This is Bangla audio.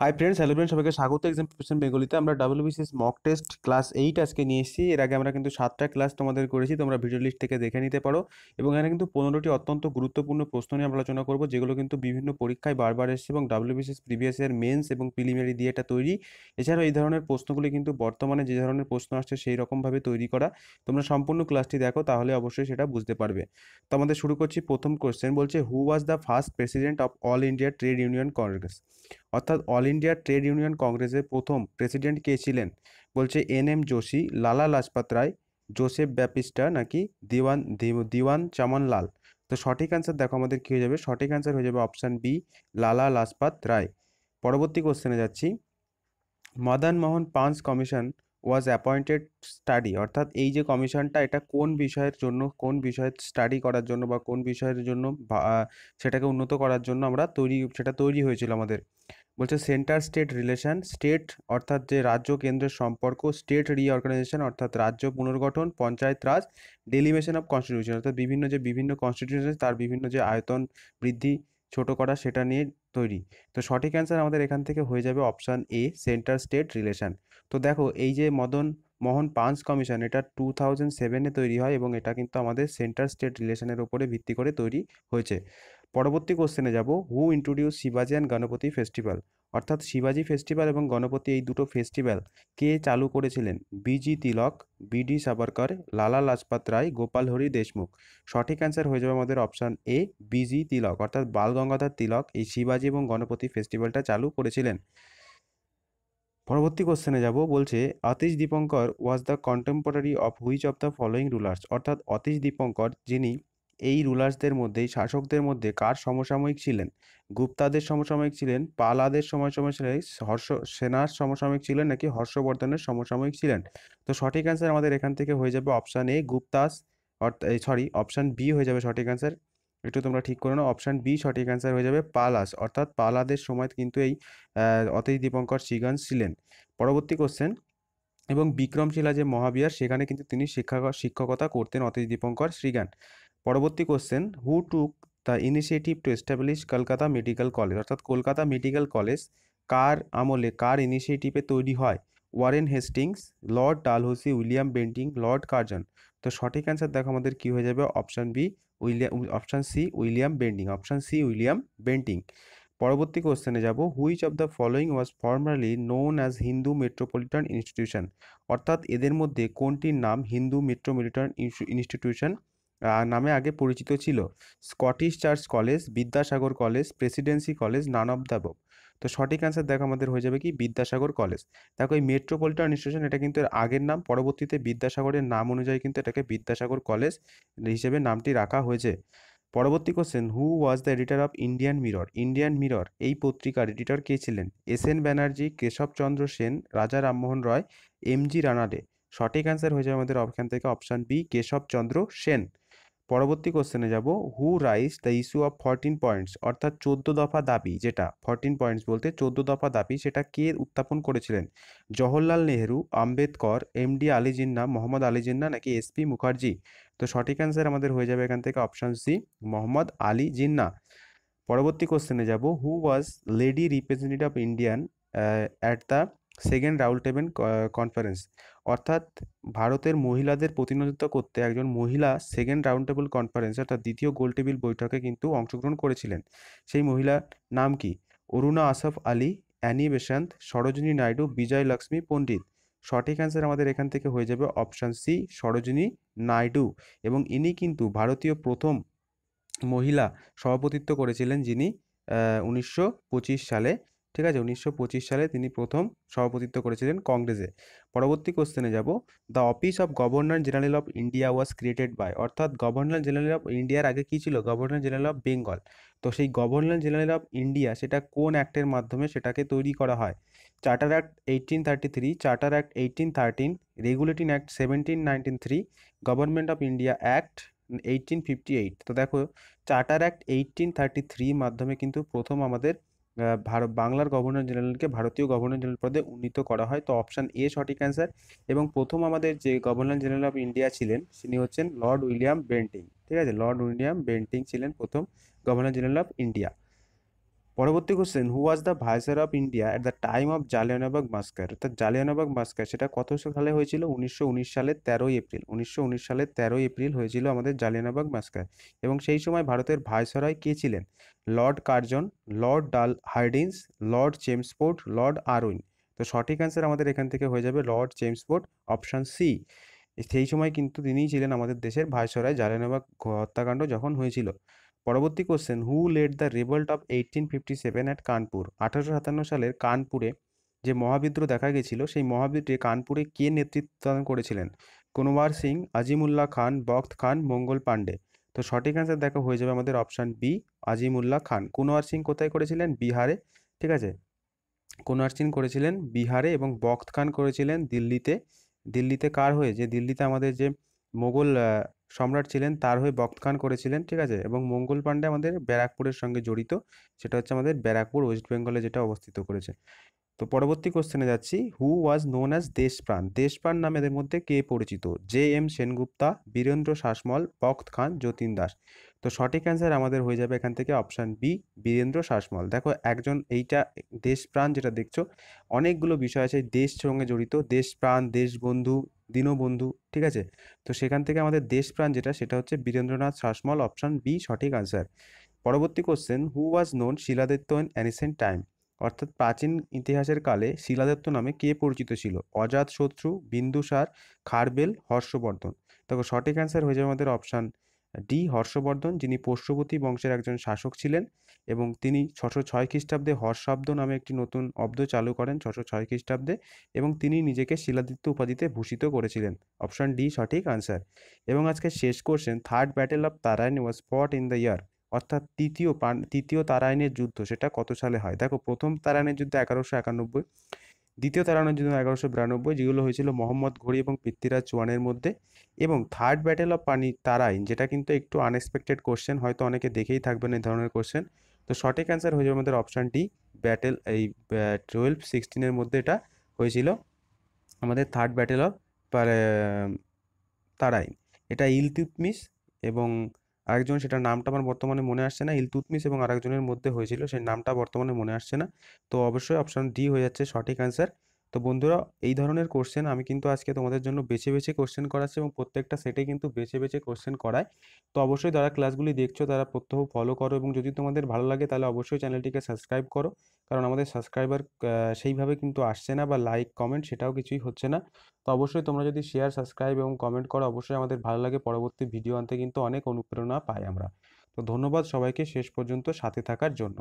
হাই ফ্রেন্ডস হ্যালো ফ্রেন্ড সবাইকে স্বাগত এক্সাম প্রিপারেশন বেঙ্গলিতে আমরা WBCS mock test class eight আজকে নিয়ে এসেছি এর আগে আমরা কিন্তু সাতটা ক্লাস তোমাদের করেছি তোমরা ভিডিও লিস্ট থেকে দেখে নিতে পারো এবং এখানে কিন্তু পনেরোটি অত্যন্ত গুরুত্বপূর্ণ প্রশ্ন নিয়ে আলোচনা করবো যেগুলো কিন্তু বিভিন্ন পরীক্ষায় বারবার এসেছে এবং ডাব্লিউবিসিএস প্রিভিয়াস ইয়ার মেন্স এবং প্রিলিমিনারি দিয়ে এটা তৈরি এছাড়াও এই ধরনের প্রশ্নগুলি কিন্তু বর্তমানে যে ধরনের প্রশ্ন আসছে সেই রকমভাবে তৈরি করা তোমরা সম্পূর্ণ ক্লাসটি দেখো তাহলে অবশ্যই সেটা বুঝতে পারবে তো আমাদের শুরু করছি প্রথম কোয়েশ্চেন বলছে who was the first president of all India trade union Congress অর্থাৎ অল ইন্ডিয়া ট্রেড ইউনিয়ন কংগ্রেসের প্রথম প্রেসিডেন্ট কে ছিলেন বলছে এন এম যোশী লালা লাজপাত রায় জোসেফ ব্যাপিস্টা নাকি দিওয়ান দিওয়ান চামনলাল তো সঠিক অ্যান্সার দেখো আমাদের কী হয়ে যাবে সঠিক অ্যান্সার হয়ে যাবে অপশান বি লালা লাজপাত রায় পরবর্তী কোশ্চেনে যাচ্ছি Madan Mohan Punchhi commission was appointed study অর্থাৎ এই যে কমিশনটা এটা কোন বিষয়ের জন্য কোন বিষয়ে স্টাডি করার জন্য বা কোন বিষয়ের জন্য সেটাকে উন্নত করার জন্য আমরা তৈরি সেটা তৈরি হয়েছিল আমাদের বলছে সেন্টার স্টেট রিলেশন স্টেট অর্থাৎ যে রাজ্য কেন্দ্রের সম্পর্ক স্টেট রিঅর্গানাইজেশন অর্থাৎ রাজ্য পুনর্গঠন panchayat raj delimitation of constitution অর্থাৎ বিভিন্ন যে বিভিন্ন কনস্টিটিউশন তার বিভিন্ন যে আয়তন বৃদ্ধি ছোট করা সেটা নিয়ে তৈরি তো সঠিক অ্যান্সার আমাদের এখান থেকে হয়ে যাবে option A centre state relation তো দেখো এই যে মদন মোহন পাঞ্চ কমিশন এটা টু থাউজেন্ড সেভেনে তৈরি হয় এবং এটা কিন্তু আমাদের সেন্টার স্টেট রিলেশনের উপরে ভিত্তি করে তৈরি হয়েছে পরবর্তী কোশ্চেনে যাব হু ইন্ট্রোডিউস শিবাজি অ্যান্ড গণপতি ফেস্টিভ্যাল অর্থাৎ শিবাজি ফেস্টিভ্যাল এবং গণপতি এই দুটো ফেস্টিভ্যাল কে চালু করেছিলেন বিজি তিলক বিডি সাবরকর লালা লাজপাত রায় গোপাল হরি দেশমুখ সঠিক অ্যান্সার হয়ে যাবে আমাদের অপশান এ বিজি তিলক অর্থাৎ বাল গঙ্গাধর তিলক এই শিবাজি এবং গণপতি ফেস্টিভ্যালটা চালু করেছিলেন পরবর্তী কোশ্চেনে যাব বলছে Atish Dipankar was the contemporary of which of the following rulers অর্থাৎ অতীশ দীপঙ্কর যিনি এই রুলার্সদের মধ্যেই শাসকদের মধ্যে কার সমসাময়িক ছিলেন গুপ্তাদের সমসাময়িক ছিলেন পালাদের সমসাময়িক ছিলেন হর্ষ সেনার সমসাময়িক ছিলেন নাকি হর্ষবর্ধনের সমসাময়িক ছিলেন তো সঠিক অ্যান্সার আমাদের এখান থেকে হয়ে যাবে অপশান এ গুপ্তাস অর্থাৎ সরি অপশান বি হয়ে যাবে সঠিক অ্যান্সার একটু তোমরা ঠিক করে নাও অপশান বি সঠিক অ্যান্সার হয়ে যাবে পালাস অর্থাৎ পালাদের সময় কিন্তু এই অতীশ দীপঙ্কর সিগান ছিলেন পরবর্তী কোশ্চেন এবং বিক্রমশিলা যে মহাবিহার সেখানে কিন্তু তিনি শিক্ষা শিক্ষকতা করতেন অতীশ দীপঙ্কর শ্রীগান পরবর্তী question who took the initiative to establish Kolkata medical college অর্থাৎ কলকাতা মেডিকেল কলেজ কার আমলে কার ইনিশিয়েটিভে তৈরি হয় Warren Hastings Lord Dalhousie William Bentinck Lord Curzon তো সঠিক অ্যান্সার দেখো আমাদের কী হয়ে যাবে option B William option C William Bentinck option C William Bentinck পরবর্তী কোশ্চেনে যাব which of the following was formerly known as Hindu metropolitan institution অর্থাৎ এদের মধ্যে কোনটির নাম হিন্দু মেট্রোপলিটন ইনস্টিটিউশন নামে আগে পরিচিত ছিল Scottish church college Vidyasagar college presidency college none of the তো সঠিক অ্যান্সার দেখো আমাদের হয়ে যাবে কি বিদ্যাসাগর কলেজ দেখো এই মেট্রোপলিটন ইনস্টিটিউশন এটা কিন্তু এর আগের নাম পরবর্তীতে বিদ্যাসাগরের নাম অনুযায়ী কিন্তু এটাকে বিদ্যাসাগর কলেজ হিসেবে নামটি রাখা হয়েছে পরবর্তী question who was the editor of Indian mirror Indian mirror এই পত্রিকার এডিটর কে ছিলেন এস এন ব্যানার্জি কেশবচন্দ্র সেন রাজা রামমোহন রয় এম জি রানাডে সঠিক অ্যান্সার হয়ে যাবে আমাদের অপশান থেকে অপশান বি কেশবচন্দ্র সেন পরবর্তী কোশ্চেনে যাব who raise the issue of fourteen points অর্থাৎ চোদ্দ দফা দাবি যেটা ফরটিন পয়েন্টস বলতে চোদ্দ দফা দাবি সেটা কে উত্থাপন করেছিলেন জওহরলাল নেহরু আম্বেদকর এমডি আলী জিন্না মোহাম্মদ আলী জিন্না নাকি এসপি মুখার্জি তো সঠিক অ্যান্সার আমাদের হয়ে যাবে এখান থেকে অপশান সি মোহাম্মদ আলী জিন্না পরবর্তী কোশ্চেনে যাব who was lady representative of Indian at the second রাউল টেবেন কনফারেন্স অর্থাৎ ভারতের মহিলাদের প্রতিনিধিত্ব করতে একজন মহিলা সেকেন্ড রাউন্ড টেবিল কনফারেন্স অর্থাৎ দ্বিতীয় গোল টেবিল বৈঠকে কিন্তু অংশগ্রহণ করেছিলেন সেই মহিলার নাম কি অরুণা আসফ আলী অ্যানি বেশান্ত সরোজিনী নাইডু বিজয় লক্ষ্মী পণ্ডিত সঠিক অ্যান্সার আমাদের এখান থেকে হয়ে যাবে অপশান সি সরোজিনী নাইডু এবং ইনি কিন্তু ভারতীয় প্রথম মহিলা সভাপতিত্ব করেছিলেন যিনি উনিশশো সালে ঠিক আছে উনিশশো সালে তিনি প্রথম সভাপতিত্ব করেছিলেন কংগ্রেসে পরবর্তী কোশ্চেনে যাব the office of governor general of India was created by অর্থাৎ গভর্নর জেনারেল অফ ইন্ডিয়ার আগে কী ছিল গভর্নর জেনারেল অফ বেঙ্গল তো সেই গভর্নর জেনারেল অফ ইন্ডিয়া সেটা কোন অ্যাক্টের মাধ্যমে সেটাকে তৈরি করা হয় charter act eighteen thirty three charter act eighteen thirteen regulating act seventeen nineteen three government of India act eighteen fifty eight তো দেখো চার্টার অ্যাক্ট এইটিন থার্টি থ্রির মাধ্যমে কিন্তু প্রথম আমাদের ভারত বাংলার গভর্নর জেনারেলকে ভারতীয় গভর্নর জেনারেল পদে উন্নীত করা হয় তো অপশান এ সঠিক অ্যান্সার এবং প্রথম আমাদের যে গভর্নর জেনারেল অফ ইন্ডিয়া ছিলেন তিনি হচ্ছেন লর্ড উইলিয়াম বেন্টিং ঠিক আছে লর্ড উইলিয়াম বেন্টিং ছিলেন প্রথম গভর্নর জেনারেল অফ ইন্ডিয়া পরবর্তী question who was the viceroy of India at the time of Jallianwala Bagh massacre অর্থাৎ জালিয়ানাবাগ মাস্কার সেটা কত সালে হয়েছিল উনিশশো উনিশ সালের তেরোই এপ্রিল উনিশশো উনিশ সালের তেরোই এপ্রিল হয়েছিল আমাদের জালিয়ানাবাগ মাস্কার এবং সেই সময় ভারতের ভাইসরয় কে ছিলেন লর্ড কার্জন লর্ড ডাল Hardinge Lord Chelmsford Lord Irwin তো সঠিক অ্যান্সার আমাদের এখান থেকে হয়ে যাবে লর্ড চেমসপোর্ট অপশান সি সেই সময় কিন্তু তিনিই ছিলেন আমাদের দেশের ভাইসরয় জালিয়ানাবাগ হত্যাকাণ্ড যখন হয়েছিল পরবর্তী question who led the revolt of eighteen fifty seven at Kanpur আঠারোশো সাতান্ন সালের কানপুরে যে মহাবিদ্রোহ দেখা গেছিল সেই মহাবিদ্রোহে কানপুরে কে নেতৃত্ব করেছিলেন কোনোয়ার সিং আজিমুল্লাহ খান বক্ত খান মঙ্গল পাণ্ডে তো সঠিক অ্যান্সার দেখা হয়ে যাবে আমাদের অপশান বি আজিমুল্লাহ খান কোনোয়ার সিং কোথায় করেছিলেন বিহারে ঠিক আছে কোনোয়ার সিং করেছিলেন বিহারে এবং বক্ত খান করেছিলেন দিল্লিতে দিল্লিতে কার হয়ে যে দিল্লিতে আমাদের যে মোগল সম্রাট ছিলেন তার হয়ে বক্তখান করেছিলেন ঠিক আছে এবং মঙ্গল পাণ্ডে আমাদের ব্যারাকপুরের সঙ্গে জড়িত সেটা হচ্ছে আমাদের ব্যারাকপুর ওয়েস্ট বেঙ্গলে যেটা অবস্থিত করেছে তো পরবর্তী কোশ্চেনে যাচ্ছি who was known as Deshapran Deshapran নামে এদের মধ্যে কে পরিচিত জে এম সেনগুপ্তা বীরেন্দ্র শাসমল বক্ত খান যতীন দাস তো সঠিক অ্যান্সার আমাদের হয়ে যাবে এখান থেকে অপশান বি বীরেন্দ্র শাসমল দেখো একজন এইটা দেশপ্রাণ যেটা দেখছো অনেকগুলো বিষয় আছে দেশ সঙ্গে জড়িত দেশপ্রাণ দেশবন্ধু দীনবন্ধু ঠিক আছে তো সেখান থেকে আমাদের দেশপ্রাণ যেটা সেটা হচ্ছে বীরেন্দ্রনাথ শাসমল অপশান বি সঠিক আনসার পরবর্তী question who was known Shiladitya in ancient time অর্থাৎ প্রাচীন ইতিহাসের কালে শিলাদিত্য নামে কে পরিচিত ছিল অজাত শত্রু বিন্দুসার খারবেল হর্ষবর্ধন দেখো সঠিক অ্যান্সার হয়ে যাবে আমাদের অপশান ডি হর্ষবর্ধন যিনি পোষ্যবতী বংশের একজন শাসক ছিলেন এবং তিনি ছশো ছয় খ্রিস্টাব্দে হর্ষাব্দ নামে একটি নতুন অব্দ চালু করেন ছশো ছয় খ্রিস্টাব্দে এবং তিনি নিজেকে শিলাদিত্য উপাধিতে ভূষিত করেছিলেন অপশান ডি সঠিক আনসার এবং আজকে শেষ question third battle of Tarain was fought in the year অর্থাৎ তৃতীয় তৃতীয় তারায়ণের যুদ্ধ সেটা কত সালে হয় দেখো প্রথম তারায়ণের যুদ্ধ এগারোশো একানব্বই দ্বিতীয় তাড়ানোর জন্য এগারোশো বিরানব্বই যেগুলো হয়েছিল মোহাম্মদ ঘড়ি এবং পৃথ্বীরাজ চুয়ানের মধ্যে এবং থার্ড ব্যাটেল অফ পানি তারাইন যেটা কিন্তু একটু আনএক্সপেক্টেড কোশ্চেন হয়তো অনেকে দেখেই থাকবেন এই ধরনের কোশ্চেন তো সঠিক অ্যান্সার হয়ে যাবে আমাদের অপশান ডি ব্যাটেল এই টুয়েলভ সিক্সটিনের মধ্যে এটা হয়েছিল আমাদের থার্ড ব্যাটেল অফ তারাইন এটা ইলতুতমিস এবং আরেকজন সেটার নামটা আমার বর্তমানে মনে আসছে না ইলতুতমিস এবং আরেকজনের মধ্যে হয়েছিল সেই নামটা বর্তমানে মনে আসছে না তো অবশ্যই অপশান ডি হয়ে যাচ্ছে সঠিক অ্যান্সার তো বন্ধুরা এই ধরনের কোশ্চেন আমি কিন্তু আজকে তোমাদের জন্য বেছে বেছে কোশ্চেন করাচ্ছি এবং প্রত্যেকটা সেটে কিন্তু বেছে বেছে কোশ্চেন করায় তো অবশ্যই যারা ক্লাসগুলি দেখছো তারা প্রত্যহ ফলো করো এবং যদি তোমাদের ভালো লাগে তাহলে অবশ্যই চ্যানেলটিকে সাবস্ক্রাইব করো কারণ আমাদের সাবস্ক্রাইবার সেইভাবে কিন্তু আসছে না বা লাইক কমেন্ট সেটাও কিছুই হচ্ছে না তো অবশ্যই তোমরা যদি শেয়ার সাবস্ক্রাইব এবং কমেন্ট করো অবশ্যই আমাদের ভালো লাগে পরবর্তী ভিডিও আনতে কিন্তু অনেক অনুপ্রেরণা পাই আমরা তো ধন্যবাদ সবাইকে শেষ পর্যন্ত সাথে থাকার জন্য